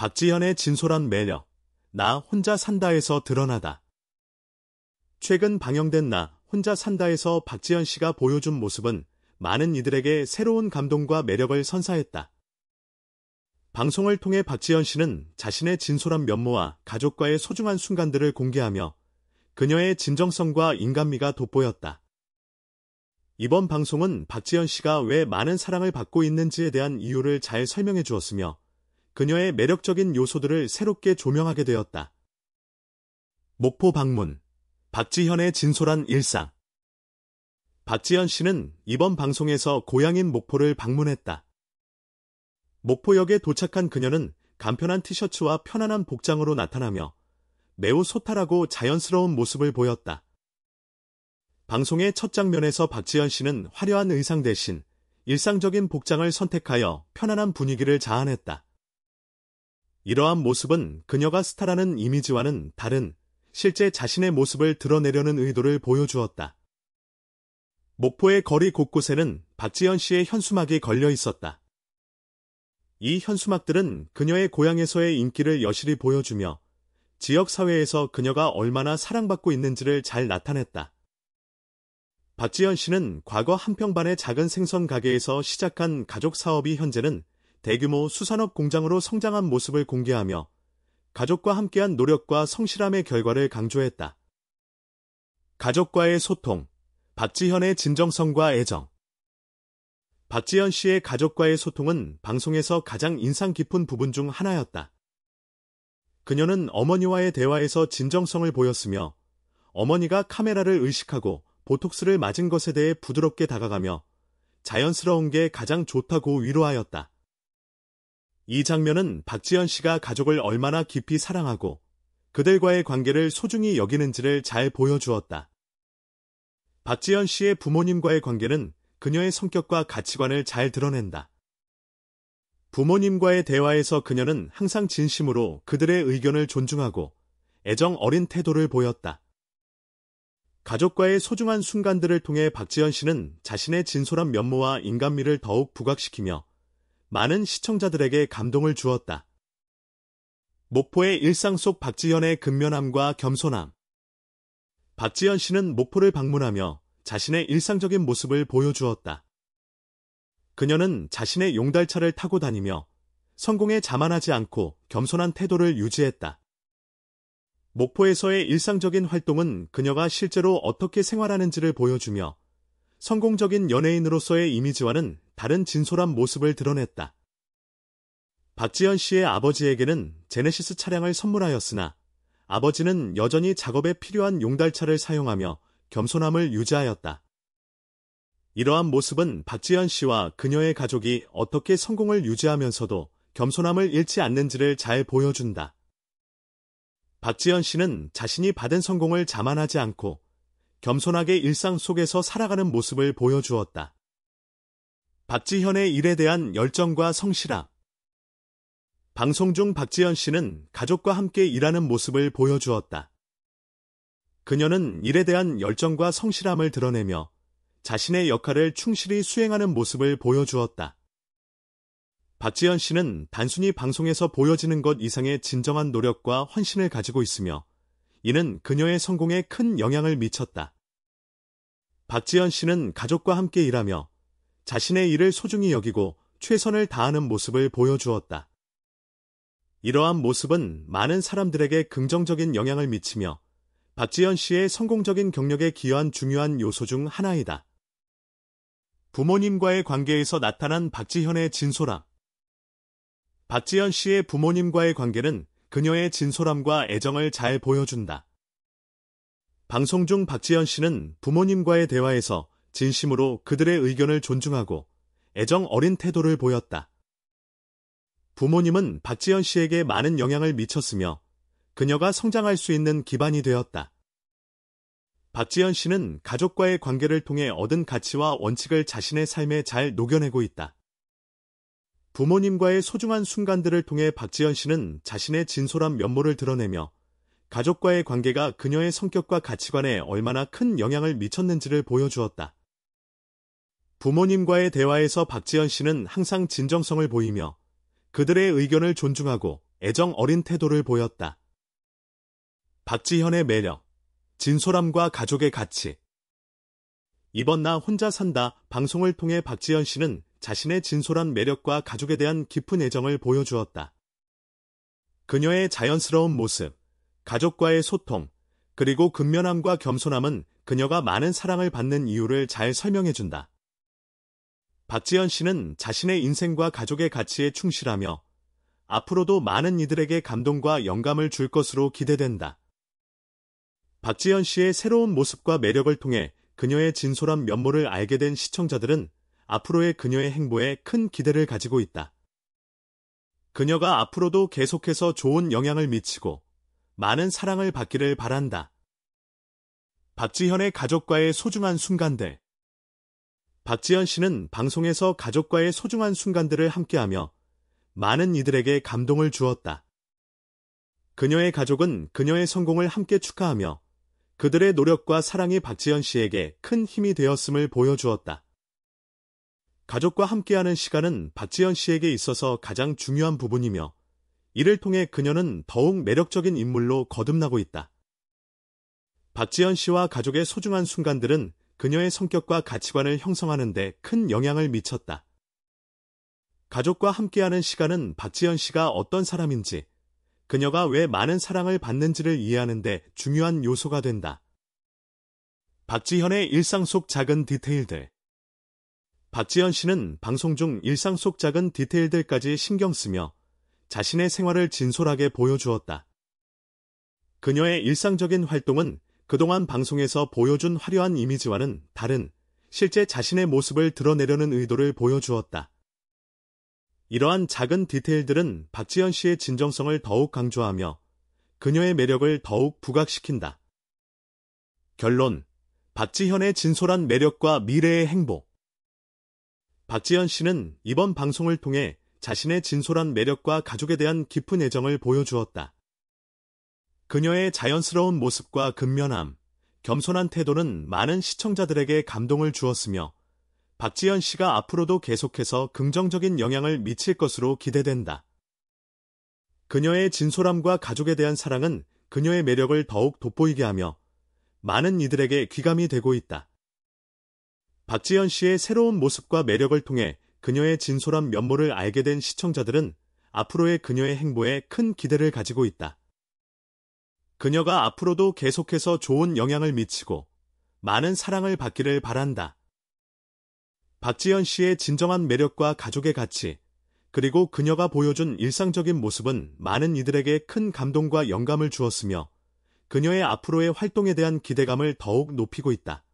박지현의 진솔한 매력, 나 혼자 산다에서 드러나다. 최근 방영된 나 혼자 산다에서 박지현 씨가 보여준 모습은 많은 이들에게 새로운 감동과 매력을 선사했다. 방송을 통해 박지현 씨는 자신의 진솔한 면모와 가족과의 소중한 순간들을 공개하며 그녀의 진정성과 인간미가 돋보였다. 이번 방송은 박지현 씨가 왜 많은 사랑을 받고 있는지에 대한 이유를 잘 설명해 주었으며 그녀의 매력적인 요소들을 새롭게 조명하게 되었다. 목포 방문 박지현의 진솔한 일상 박지현 씨는 이번 방송에서 고향인 목포를 방문했다. 목포역에 도착한 그녀는 간편한 티셔츠와 편안한 복장으로 나타나며 매우 소탈하고 자연스러운 모습을 보였다. 방송의 첫 장면에서 박지현 씨는 화려한 의상 대신 일상적인 복장을 선택하여 편안한 분위기를 자아냈다. 이러한 모습은 그녀가 스타라는 이미지와는 다른 실제 자신의 모습을 드러내려는 의도를 보여주었다. 목포의 거리 곳곳에는 박지연 씨의 현수막이 걸려 있었다. 이 현수막들은 그녀의 고향에서의 인기를 여실히 보여주며 지역 사회에서 그녀가 얼마나 사랑받고 있는지를 잘 나타냈다. 박지연 씨는 과거 한평반의 작은 생선 가게에서 시작한 가족 사업이 현재는 대규모 수산업 공장으로 성장한 모습을 공개하며 가족과 함께한 노력과 성실함의 결과를 강조했다. 가족과의 소통, 박지현의 진정성과 애정. 박지현 씨의 가족과의 소통은 방송에서 가장 인상 깊은 부분 중 하나였다. 그녀는 어머니와의 대화에서 진정성을 보였으며 어머니가 카메라를 의식하고 보톡스를 맞은 것에 대해 부드럽게 다가가며 자연스러운 게 가장 좋다고 위로하였다. 이 장면은 박지현 씨가 가족을 얼마나 깊이 사랑하고 그들과의 관계를 소중히 여기는지를 잘 보여주었다. 박지현 씨의 부모님과의 관계는 그녀의 성격과 가치관을 잘 드러낸다. 부모님과의 대화에서 그녀는 항상 진심으로 그들의 의견을 존중하고 애정 어린 태도를 보였다. 가족과의 소중한 순간들을 통해 박지현 씨는 자신의 진솔한 면모와 인간미를 더욱 부각시키며 많은 시청자들에게 감동을 주었다. 목포의 일상 속 박지현의 근면함과 겸손함. 박지현 씨는 목포를 방문하며 자신의 일상적인 모습을 보여주었다. 그녀는 자신의 용달차를 타고 다니며 성공에 자만하지 않고 겸손한 태도를 유지했다. 목포에서의 일상적인 활동은 그녀가 실제로 어떻게 생활하는지를 보여주며 성공적인 연예인으로서의 이미지와는 다른 진솔한 모습을 드러냈다. 박지현 씨의 아버지에게는 제네시스 차량을 선물하였으나 아버지는 여전히 작업에 필요한 용달차를 사용하며 겸손함을 유지하였다. 이러한 모습은 박지현 씨와 그녀의 가족이 어떻게 성공을 유지하면서도 겸손함을 잃지 않는지를 잘 보여준다. 박지현 씨는 자신이 받은 성공을 자만하지 않고 겸손하게 일상 속에서 살아가는 모습을 보여주었다. 박지현의 일에 대한 열정과 성실함. 방송 중 박지현 씨는 가족과 함께 일하는 모습을 보여주었다. 그녀는 일에 대한 열정과 성실함을 드러내며 자신의 역할을 충실히 수행하는 모습을 보여주었다. 박지현 씨는 단순히 방송에서 보여지는 것 이상의 진정한 노력과 헌신을 가지고 있으며 이는 그녀의 성공에 큰 영향을 미쳤다. 박지현 씨는 가족과 함께 일하며 자신의 일을 소중히 여기고 최선을 다하는 모습을 보여주었다. 이러한 모습은 많은 사람들에게 긍정적인 영향을 미치며 박지현 씨의 성공적인 경력에 기여한 중요한 요소 중 하나이다. 부모님과의 관계에서 나타난 박지현의 진솔함. 박지현 씨의 부모님과의 관계는 그녀의 진솔함과 애정을 잘 보여준다. 방송 중 박지현 씨는 부모님과의 대화에서 진심으로 그들의 의견을 존중하고 애정 어린 태도를 보였다. 부모님은 박지연 씨에게 많은 영향을 미쳤으며 그녀가 성장할 수 있는 기반이 되었다. 박지연 씨는 가족과의 관계를 통해 얻은 가치와 원칙을 자신의 삶에 잘 녹여내고 있다. 부모님과의 소중한 순간들을 통해 박지연 씨는 자신의 진솔한 면모를 드러내며 가족과의 관계가 그녀의 성격과 가치관에 얼마나 큰 영향을 미쳤는지를 보여주었다. 부모님과의 대화에서 박지연 씨는 항상 진정성을 보이며 그들의 의견을 존중하고 애정 어린 태도를 보였다. 박지현의 매력, 진솔함과 가족의 가치. 이번 나 혼자 산다 방송을 통해 박지현 씨는 자신의 진솔한 매력과 가족에 대한 깊은 애정을 보여주었다. 그녀의 자연스러운 모습, 가족과의 소통, 그리고 근면함과 겸손함은 그녀가 많은 사랑을 받는 이유를 잘 설명해준다. 박지현 씨는 자신의 인생과 가족의 가치에 충실하며 앞으로도 많은 이들에게 감동과 영감을 줄 것으로 기대된다. 박지현 씨의 새로운 모습과 매력을 통해 그녀의 진솔한 면모를 알게 된 시청자들은 앞으로의 그녀의 행보에 큰 기대를 가지고 있다. 그녀가 앞으로도 계속해서 좋은 영향을 미치고 많은 사랑을 받기를 바란다. 박지현의 가족과의 소중한 순간들 박지현 씨는 방송에서 가족과의 소중한 순간들을 함께하며 많은 이들에게 감동을 주었다. 그녀의 가족은 그녀의 성공을 함께 축하하며 그들의 노력과 사랑이 박지현 씨에게 큰 힘이 되었음을 보여주었다. 가족과 함께하는 시간은 박지현 씨에게 있어서 가장 중요한 부분이며 이를 통해 그녀는 더욱 매력적인 인물로 거듭나고 있다. 박지현 씨와 가족의 소중한 순간들은 그녀의 성격과 가치관을 형성하는 데 큰 영향을 미쳤다. 가족과 함께하는 시간은 박지연 씨가 어떤 사람인지, 그녀가 왜 많은 사랑을 받는지를 이해하는 데 중요한 요소가 된다. 박지현의 일상 속 작은 디테일들 박지현 씨는 방송 중 일상 속 작은 디테일들까지 신경 쓰며 자신의 생활을 진솔하게 보여주었다. 그녀의 일상적인 활동은 그동안 방송에서 보여준 화려한 이미지와는 다른 실제 자신의 모습을 드러내려는 의도를 보여주었다. 이러한 작은 디테일들은 박지현 씨의 진정성을 더욱 강조하며 그녀의 매력을 더욱 부각시킨다. 결론 박지현의 진솔한 매력과 미래의 행복 박지현 씨는 이번 방송을 통해 자신의 진솔한 매력과 가족에 대한 깊은 애정을 보여주었다. 그녀의 자연스러운 모습과 근면함, 겸손한 태도는 많은 시청자들에게 감동을 주었으며 박지현 씨가 앞으로도 계속해서 긍정적인 영향을 미칠 것으로 기대된다. 그녀의 진솔함과 가족에 대한 사랑은 그녀의 매력을 더욱 돋보이게 하며 많은 이들에게 귀감이 되고 있다. 박지현 씨의 새로운 모습과 매력을 통해 그녀의 진솔한 면모를 알게 된 시청자들은 앞으로의 그녀의 행보에 큰 기대를 가지고 있다. 그녀가 앞으로도 계속해서 좋은 영향을 미치고 많은 사랑을 받기를 바란다. 박지연 씨의 진정한 매력과 가족의 가치, 그리고 그녀가 보여준 일상적인 모습은 많은 이들에게 큰 감동과 영감을 주었으며 그녀의 앞으로의 활동에 대한 기대감을 더욱 높이고 있다.